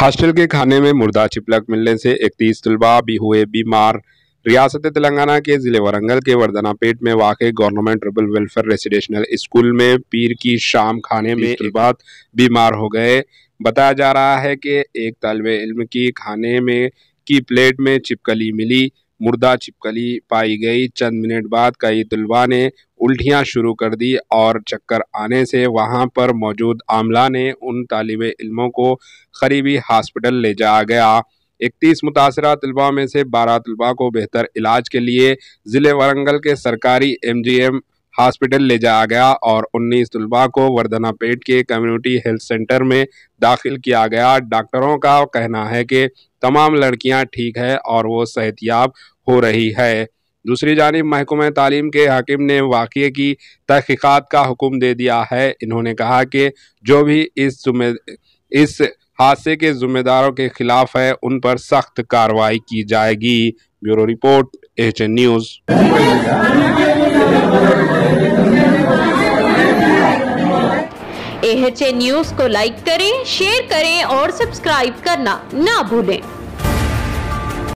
hostel के खाने में मुर्दा चिपलक मिलने से इकतीस तलबा भी हुए बीमार रियासत तेलंगाना के ज़िले वारंगल के पेट में वाक़ government tribal welfare residential school में पीर की शाम खाने में बाद बीमार हो गए बताया जा रहा है कि एक तलब इल्म की खाने में की प्लेट में चिपकली मिली मुर्दा चिपकली पाई गई चंद मिनट बाद कई तलबा ने उल्टियाँ शुरू कर दी और चक्कर आने से वहाँ पर मौजूद आमला ने उन तालब इलमों को करीबी हॉस्पिटल ले जाया गया इकतीस मुतासर तलबा में से बारह तलबा को बेहतर इलाज के लिए ज़िले वारंगल के सरकारी एम जी एम हॉस्पिटल ले जाया गया और 19 तलबा को वर्धना पेट के कम्युनिटी हेल्थ सेंटर में दाखिल किया गया डॉक्टरों का कहना है कि तमाम लड़कियां ठीक है और वो सेहतियाब हो रही है दूसरी जानब महकमे तालीम के हकीम ने वाक़े की तहकीक़ात का हुक्म दे दिया है इन्होंने कहा कि जो भी इस जुम्मे इस हादसे के जुम्मेदारों के ख़िलाफ़ है उन पर सख्त कार्रवाई की जाएगी bureau report H N news H news को लाइक करें शेयर करें और सब्सक्राइब करना ना भूलें